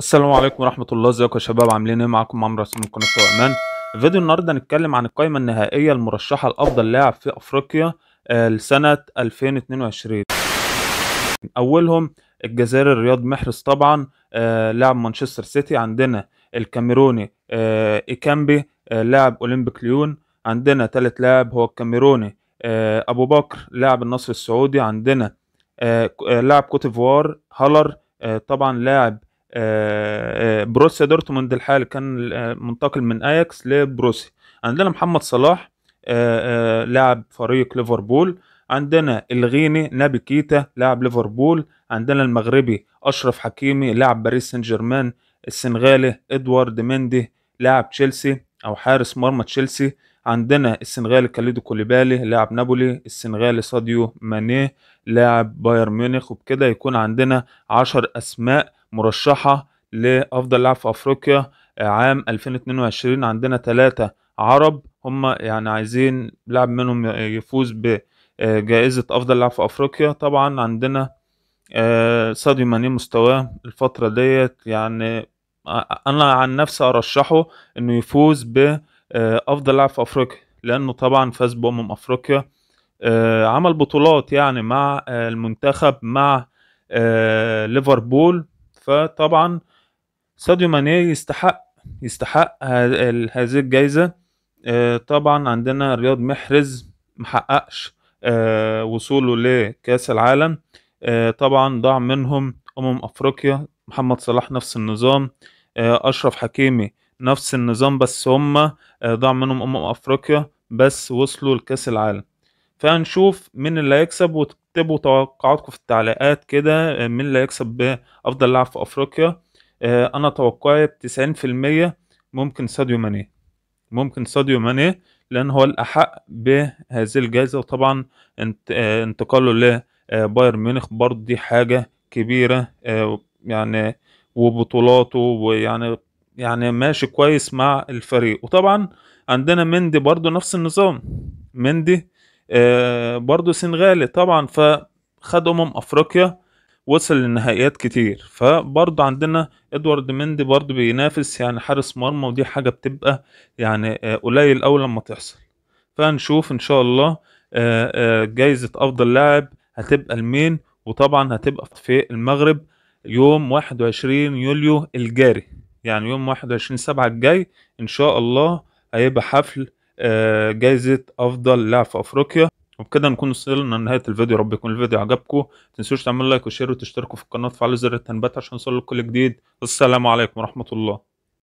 السلام عليكم ورحمة الله ازيكم يا شباب عاملين ايه معاكم عمرو عصام من قناة امان فيديو النهارده هنتكلم عن القائمة النهائية المرشحة لأفضل لاعب في أفريقيا آه، لسنة 2022 أولهم الجزائري رياض محرز طبعا آه، لاعب مانشستر سيتي عندنا الكاميروني آه، إيكامبي لاعب أولمبيك ليون عندنا تالت لاعب هو الكاميروني أبو بكر لاعب النصر السعودي عندنا لاعب كوتيفوار هالر طبعا لاعب آه، آه، بروسيا دورتموند الحالي كان آه، منتقل من اياكس لبروسيا عندنا محمد صلاح لاعب فريق ليفربول عندنا الغيني نابي كيتا لاعب ليفربول عندنا المغربي اشرف حكيمي لاعب باريس سان جيرمان السنغالي ادوارد مندي لاعب تشيلسي او حارس مرمى تشيلسي عندنا السنغالي كاليدو كوليبالي لاعب نابولي السنغالي ساديو ماني لاعب بايرن ميونخ وبكده يكون عندنا عشر اسماء مرشحة لأفضل لاعب في أفريقيا آه، عام 2022 عندنا ثلاثة عرب هم يعني عايزين لاعب منهم يفوز بجائزة أفضل لاعب في أفريقيا طبعا عندنا آه، ساديو ماني مستواه الفترة ديت يعني آه، أنا عن نفسي أرشحه إنه يفوز بأفضل لاعب في أفريقيا لأنه طبعا فاز بأمم أفريقيا عمل بطولات يعني مع المنتخب مع ليفربول فطبعا ساديو ماني يستحق يستحق هذه الجايزة آه، طبعا عندنا رياض محرز محققش آه، وصوله لكأس العالم آه، طبعا ضاع منهم أمم أفريقيا محمد صلاح نفس النظام أشرف حكيمي نفس النظام بس هما ضاع منهم أمم أفريقيا بس وصلوا لكأس العالم فهنشوف مين اللي هيكسب وتكتبوا توقعاتكم في التعليقات كده مين اللي هيكسب بافضل لاعب في افريقيا آه، انا توقعي في المية ممكن ساديو ماني ممكن ساديو ماني لان هو الاحق بهذه الجائزه وطبعا آه، انتقاله لبايرن آه، ميونخ برضه دي حاجه كبيره يعني وبطولاته ويعني يعني ماشي كويس مع الفريق وطبعا عندنا مندي برضه نفس النظام مندي آه، برضه سنغالي طبعا فخد أمم أفريقيا وصل لنهائيات كتير فبرضو عندنا ادوارد مندي برضه بينافس يعني حارس مرمى ودي حاجة بتبقى يعني آه، قليل أوي لما تحصل فنشوف إن شاء الله آه، جايزة أفضل لاعب هتبقى لمين وطبعا هتبقى في المغرب يوم 21 يوليو الجاري يعني يوم 21 سبعة الجاي إن شاء الله هيبقى حفل آه، جايزة أفضل لاعب في أفريقيا وبكده نكون وصلنا لنهاية الفيديو رب يكون الفيديو عجبكم متنسوش تعملوا لايك وشير وتشتركوا في القناة وتفعلوا زر التنبيهات عشان يوصلكوا كل جديد والسلام عليكم ورحمة الله